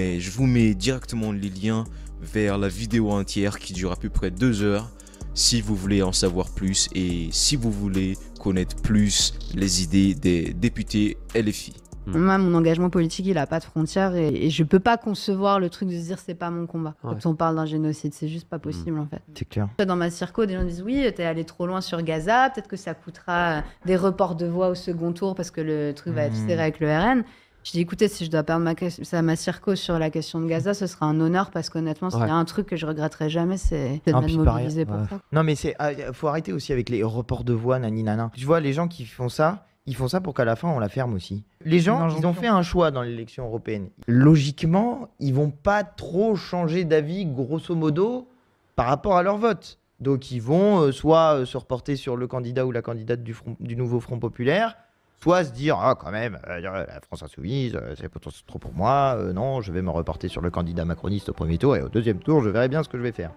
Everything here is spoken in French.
je vous mets directement les liens vers la vidéo entière qui dure à peu près deux heures si vous voulez en savoir plus et si vous voulez connaître plus les idées des députés LFI. Moi, hmm. mon engagement politique, il n'a pas de frontières et, je je peux pas concevoir le truc de se dire c'est pas mon combat. Quand on parle d'un génocide, c'est juste pas hmm. possible en fait. C'est clair. Dans ma circo, des gens disent oui, tu es allé trop loin sur Gaza, peut-être que ça coûtera des reports de voix au second tour parce que le truc va être hmm. serré avec le RN. Je dis, écoutez, si je dois perdre ma, ça, ma circo sur la question de Gaza, ce sera un honneur parce qu'honnêtement, s'il y a un truc que je regretterai jamais, c'est de me mobiliser pour ça. Non, mais c'est, ah, faut arrêter aussi avec les reports de voix, naninana. Tu vois, les gens qui font ça, ils font ça pour qu'à la fin on la ferme aussi. Les gens, ils ont fait un choix dans l'élection européenne. Logiquement, ils vont pas trop changer d'avis, grosso modo, par rapport à leur vote. Donc ils vont euh, soit euh, se reporter sur le candidat ou la candidate du, du nouveau Front populaire, soit se dire ah quand même euh, euh, la France insoumise euh, c'est trop pour moi euh, non je vais me reporter sur le candidat macroniste au premier tour et au deuxième tour je verrai bien ce que je vais faire